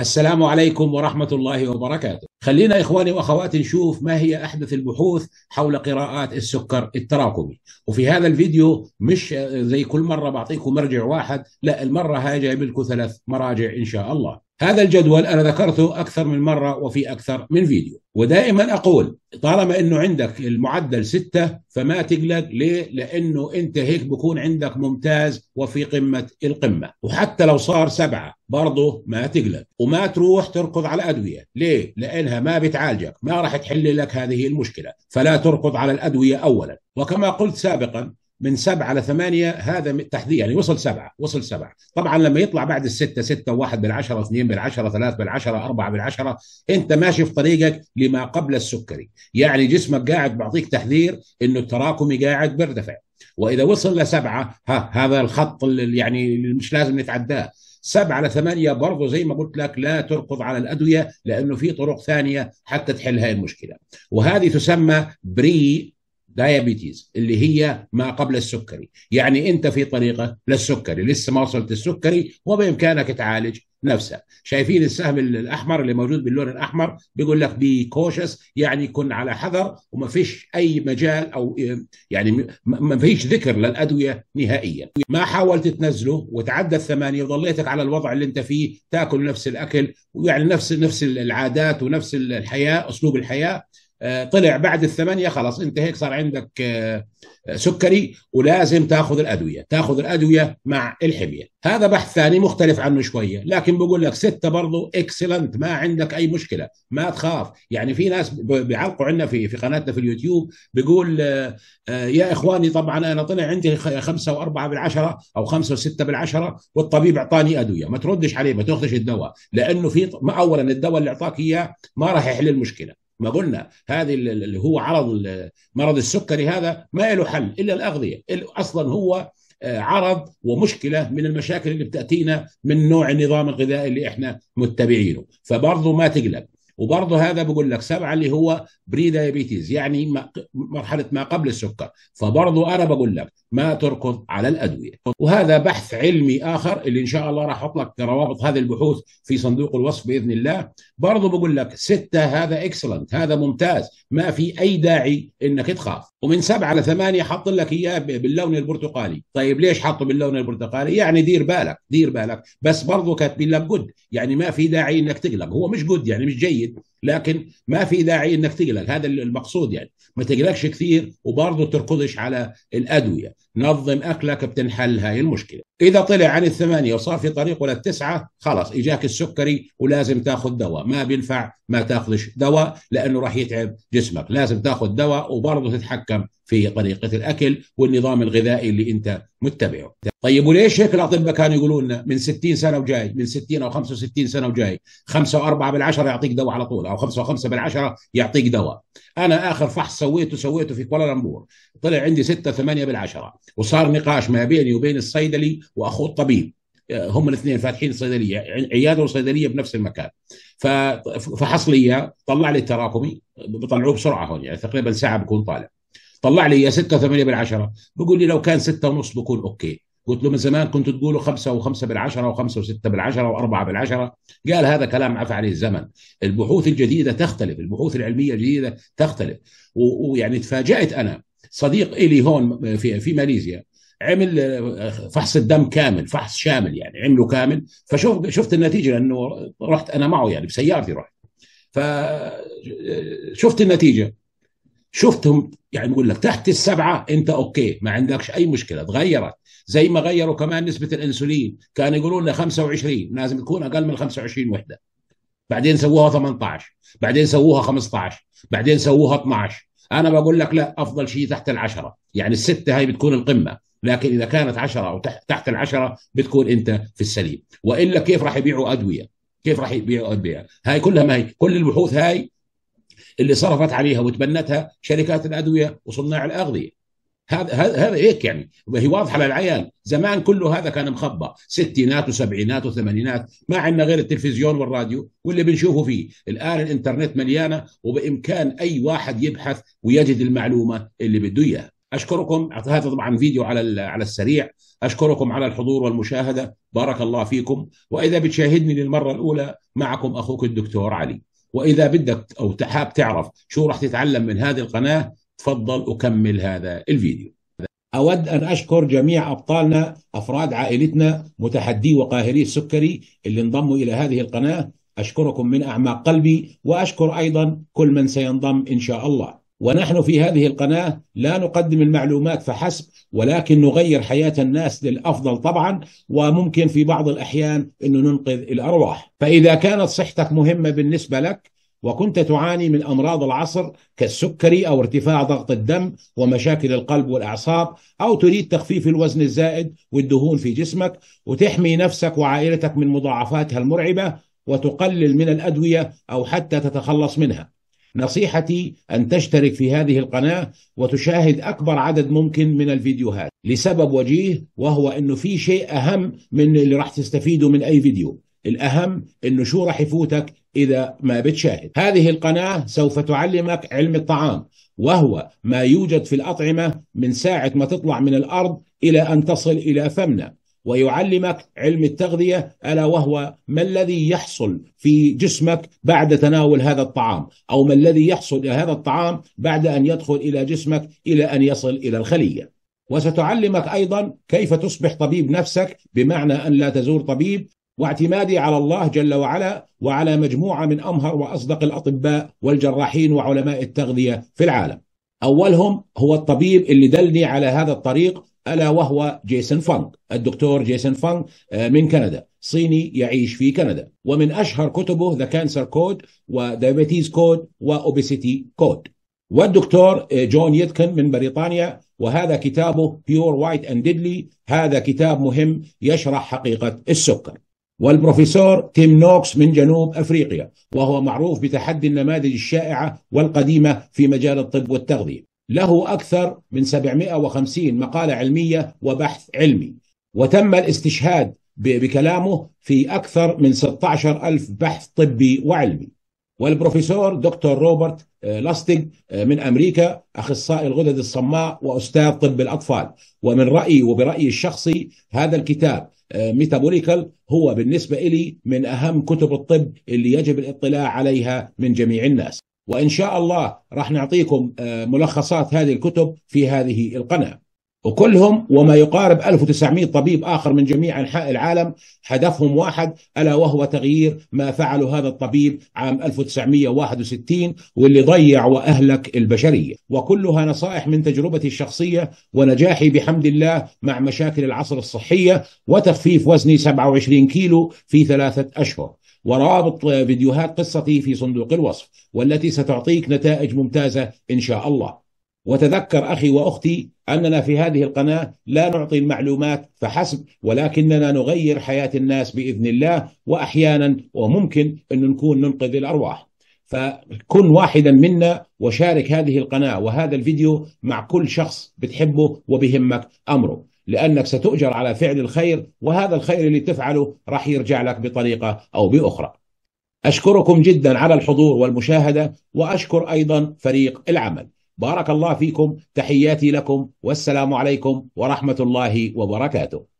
السلام عليكم ورحمة الله وبركاته خلينا إخواني وأخواتي نشوف ما هي أحدث البحوث حول قراءات السكر التراكمي وفي هذا الفيديو مش زي كل مرة بعطيكم مرجع واحد لا المرة هاي جايب لكم ثلاث مراجع إن شاء الله هذا الجدول أنا ذكرته أكثر من مرة وفي أكثر من فيديو ودائما أقول طالما أنه عندك المعدل ستة فما تقلق ليه؟ لأنه أنت هيك بكون عندك ممتاز وفي قمة القمة وحتى لو صار سبعة برضه ما تقلق وما تروح تركض على الأدوية ليه؟ لأنها ما بتعالجك ما راح تحل لك هذه المشكلة فلا تركض على الأدوية أولا وكما قلت سابقا من سبعة لثمانية هذا تحديد يعني وصل سبعة وصل سبعة طبعا لما يطلع بعد الستة ستة واحد بالعشرة اثنين بالعشرة ثلاث بالعشرة أربعة بالعشرة أنت ماشي في طريقك لما قبل السكري يعني جسمك قاعد بعطيك تحذير أنه التراكمي قاعد بيرتفع وإذا وصل لسبعة ها هذا الخط اللي يعني مش لازم نتعداه سبعة لثمانية برضه زي ما قلت لك لا تركض على الأدوية لأنه في طرق ثانية حتى تحل هاي المشكلة وهذه تسمى بري دايابيتيز اللي هي ما قبل السكري يعني انت في طريقه للسكري لسه ما وصلت السكري وبامكانك تعالج نفسها شايفين السهم الاحمر اللي موجود باللون الاحمر بيقول لك بي كوشس يعني كن على حذر وما فيش اي مجال او يعني ما فيش ذكر للادويه نهائيا ما حاولت تنزله وتعدى الثمانيه وظليتك على الوضع اللي انت فيه تاكل نفس الاكل ويعني نفس نفس العادات ونفس الحياه اسلوب الحياه آه، طلع بعد الثمانية خلاص انت هيك صار عندك آه، آه، سكري ولازم تاخذ الادويه، تاخذ الادويه مع الحميه، هذا بحث ثاني مختلف عنه شويه، لكن بقول لك سته برضه اكسلنت ما عندك اي مشكله، ما تخاف، يعني في ناس بيعلقوا عندنا في في قناتنا في اليوتيوب بيقول يا اخواني طبعا انا طلع عندي خمسه واربعه بالعشره او خمسه وسته بالعشره والطبيب اعطاني ادويه، ما تردش عليه ما تاخذش الدواء، لانه في اولا الدواء اللي اعطاك اياه ما راح يحل المشكله، ما قلنا هذه اللي هو عرض مرض السكري هذا ما له حل الا الاغذيه اصلا هو آه، عرض ومشكله من المشاكل اللي بتاتينا من نوع النظام الغذائي اللي احنا متبعينه فبرضه ما تقلق وبرضه هذا بقول لك سبعه اللي هو بري دايابيتيز يعني مرحله ما قبل السكر فبرضه انا بقول لك ما تركض على الادويه وهذا بحث علمي اخر اللي ان شاء الله راح احط لك روابط هذه البحوث في صندوق الوصف باذن الله برضه بقول لك سته هذا اكسلنت هذا ممتاز ما في اي داعي انك تخاف ومن سبعه لثمانيه حط لك اياه باللون البرتقالي طيب ليش حطه باللون البرتقالي يعني دير بالك دير بالك بس برضه كاتبين لك جود يعني ما في داعي انك تقلق هو مش جود يعني مش جيد it لكن ما في داعي انك تقلق هذا المقصود يعني ما تقلقش كثير وبرضه تركضش على الادويه نظم اكلك بتنحل هاي المشكله اذا طلع عن الثمانيه وصار في طريقه للتسعه خلاص اجاك السكري ولازم تاخذ دواء ما بينفع ما تاخذش دواء لانه راح يتعب جسمك لازم تاخذ دواء وبرضه تتحكم في طريقه الاكل والنظام الغذائي اللي انت متبعه طيب وليش هيك الاطباء كانوا يقولوا لنا من 60 سنه وجاي من 60 او 65 سنه وجاي 5 و4 بالعشره يعطيك دواء على طول او 5.5 من 10 يعطيك دواء انا اخر فحص سويته سويته في كوالالمبور طلع عندي 6 8 بالعشره وصار نقاش ما بيني وبين الصيدلي واخوه الطبيب آه، هم الاثنين فاتحين صيدليه عياده وصيدليه بنفس المكان ففحص لي طلع لي التراكمي بطلعوه بسرعه هون يعني تقريبا ساعه بكون طالع طلع لي 6 8 بالعشره بقول لي لو كان 6 ونص بكون اوكي قلت له من زمان كنت تقولوا خمسة وخمسة بالعشرة وخمسة وستة بالعشرة وأربعة بالعشرة قال هذا كلام عفى عليه الزمن البحوث الجديدة تختلف البحوث العلمية الجديدة تختلف ويعني تفاجأت أنا صديق إلي هون في, في ماليزيا عمل آه، فحص الدم كامل فحص شامل يعني عمله كامل فشوف شفت النتيجة لأنه رحت أنا معه يعني بسيارتي رحت فشفت آه، النتيجة شفتهم يعني بقول لك تحت السبعه انت اوكي ما عندكش اي مشكله تغيرت زي ما غيروا كمان نسبه الانسولين كان يقولوا لنا 25 لازم تكون اقل من 25 وحده بعدين سووها 18 بعدين سووها 15 بعدين سووها 12 انا بقول لك لا افضل شيء تحت العشره يعني السته هاي بتكون القمه لكن اذا كانت عشرة او تحت العشرة بتكون انت في السليم والا كيف راح يبيعوا ادويه كيف راح يبيعوا ادويه هاي كلها ما هي كل البحوث هاي اللي صرفت عليها وتبنتها شركات الادويه وصناع الاغذيه هذا هذا هيك يعني هي واضحه للعيال زمان كله هذا كان مخبى ستينات وسبعينات وثمانينات ما عندنا غير التلفزيون والراديو واللي بنشوفه فيه الان الانترنت مليانه وبامكان اي واحد يبحث ويجد المعلومه اللي بده اياها اشكركم هذا طبعا فيديو على على السريع اشكركم على الحضور والمشاهده بارك الله فيكم واذا بتشاهدني للمره الاولى معكم اخوك الدكتور علي واذا بدك او حاب تعرف شو راح تتعلم من هذه القناه تفضل وكمل هذا الفيديو أود أن أشكر جميع أبطالنا أفراد عائلتنا متحدي وقاهري السكري اللي انضموا إلى هذه القناة أشكركم من أعماق قلبي وأشكر أيضا كل من سينضم إن شاء الله ونحن في هذه القناة لا نقدم المعلومات فحسب ولكن نغير حياة الناس للأفضل طبعا وممكن في بعض الأحيان أنه ننقذ الأرواح فإذا كانت صحتك مهمة بالنسبة لك وكنت تعاني من امراض العصر كالسكري او ارتفاع ضغط الدم ومشاكل القلب والاعصاب او تريد تخفيف الوزن الزائد والدهون في جسمك وتحمي نفسك وعائلتك من مضاعفاتها المرعبه وتقلل من الادويه او حتى تتخلص منها نصيحتي أن تشترك في هذه القناة وتشاهد أكبر عدد ممكن من الفيديوهات لسبب وجيه وهو أنه في شيء أهم من اللي راح تستفيده من أي فيديو الأهم أنه شو راح يفوتك إذا ما بتشاهد هذه القناة سوف تعلمك علم الطعام وهو ما يوجد في الأطعمة من ساعة ما تطلع من الأرض إلى أن تصل إلى فمنا ويعلمك علم التغذية ألا وهو ما الذي يحصل في جسمك بعد تناول هذا الطعام أو ما الذي يحصل إلى هذا الطعام بعد أن يدخل إلى جسمك إلى أن يصل إلى الخلية وستعلمك أيضا كيف تصبح طبيب نفسك بمعنى أن لا تزور طبيب واعتمادي على الله جل وعلا وعلى مجموعة من أمهر وأصدق الأطباء والجراحين وعلماء التغذية في العالم أولهم هو الطبيب اللي دلني على هذا الطريق الا وهو جيسون فانك الدكتور جيسون فانك آه، من كندا صيني يعيش في كندا ومن اشهر كتبه ذا كانسر كود ودايابيتيز كود واوبيسيتي كود والدكتور آه، جون يتكن من بريطانيا وهذا كتابه بيور وايت اند ديدلي هذا كتاب مهم يشرح حقيقه السكر والبروفيسور تيم نوكس من جنوب افريقيا وهو معروف بتحدي النماذج الشائعه والقديمه في مجال الطب والتغذيه له أكثر من 750 مقالة علمية وبحث علمي وتم الاستشهاد بكلامه في أكثر من 16 ألف بحث طبي وعلمي والبروفيسور دكتور روبرت آه، لاستيج آه، من أمريكا أخصائي الغدد الصماء وأستاذ طب الأطفال ومن رأيي وبرأيي الشخصي هذا الكتاب ميتابوليكال آه، هو بالنسبة إلي من أهم كتب الطب اللي يجب الاطلاع عليها من جميع الناس وإن شاء الله راح نعطيكم آه، ملخصات هذه الكتب في هذه القناة وكلهم وما يقارب 1900 طبيب آخر من جميع أنحاء العالم هدفهم واحد ألا وهو تغيير ما فعله هذا الطبيب عام 1961 واللي ضيع وأهلك البشرية وكلها نصائح من تجربتي الشخصية ونجاحي بحمد الله مع مشاكل العصر الصحية وتخفيف وزني 27 كيلو في ثلاثة أشهر ورابط فيديوهات قصتي في صندوق الوصف والتي ستعطيك نتائج ممتازة إن شاء الله وتذكر أخي وأختي أننا في هذه القناة لا نعطي المعلومات فحسب ولكننا نغير حياة الناس بإذن الله وأحيانا وممكن أن نكون ننقذ الأرواح فكن واحدا منا وشارك هذه القناة وهذا الفيديو مع كل شخص بتحبه وبهمك أمره لأنك ستؤجر على فعل الخير وهذا الخير اللي تفعله راح يرجع لك بطريقة أو بأخرى أشكركم جدا على الحضور والمشاهدة وأشكر أيضا فريق العمل بارك الله فيكم تحياتي لكم والسلام عليكم ورحمة الله وبركاته